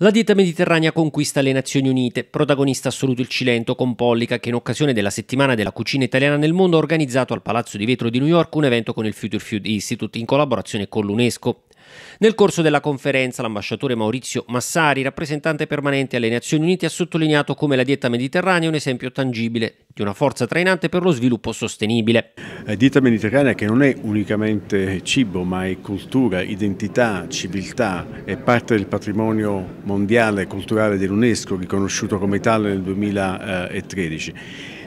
La dieta mediterranea conquista le Nazioni Unite, protagonista assoluto il Cilento con Pollica che in occasione della settimana della cucina italiana nel mondo ha organizzato al Palazzo di Vetro di New York un evento con il Future Food Institute in collaborazione con l'UNESCO. Nel corso della conferenza l'ambasciatore Maurizio Massari, rappresentante permanente alle Nazioni Unite, ha sottolineato come la dieta mediterranea è un esempio tangibile di una forza trainante per lo sviluppo sostenibile. Eh, dieta mediterranea che non è unicamente cibo ma è cultura, identità, civiltà, è parte del patrimonio mondiale culturale dell'UNESCO riconosciuto come tale nel 2013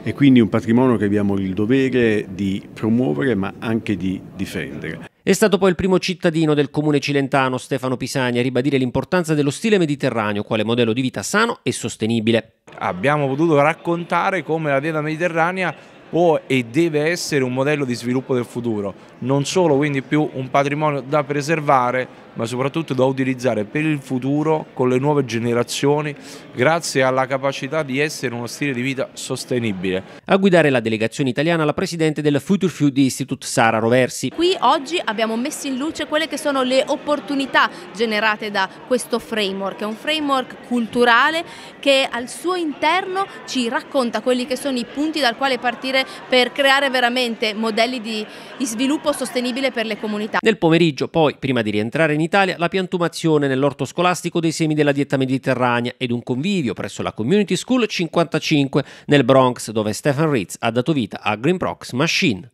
e quindi un patrimonio che abbiamo il dovere di promuovere ma anche di difendere. È stato poi il primo cittadino del comune cilentano Stefano Pisani a ribadire l'importanza dello stile mediterraneo quale modello di vita sano e sostenibile abbiamo potuto raccontare come la dieta mediterranea può e deve essere un modello di sviluppo del futuro, non solo quindi più un patrimonio da preservare, ma soprattutto da utilizzare per il futuro con le nuove generazioni, grazie alla capacità di essere uno stile di vita sostenibile. A guidare la delegazione italiana la presidente del Future Food Institute Sara Roversi. Qui oggi abbiamo messo in luce quelle che sono le opportunità generate da questo framework, è un framework culturale che al suo interno ci racconta quelli che sono i punti dal quale partire per creare veramente modelli di, di sviluppo sostenibile per le comunità. Nel pomeriggio poi, prima di rientrare in Italia, la piantumazione nell'orto scolastico dei semi della dieta mediterranea ed un convivio presso la Community School 55 nel Bronx dove Stefan Ritz ha dato vita a Green Prox Machine.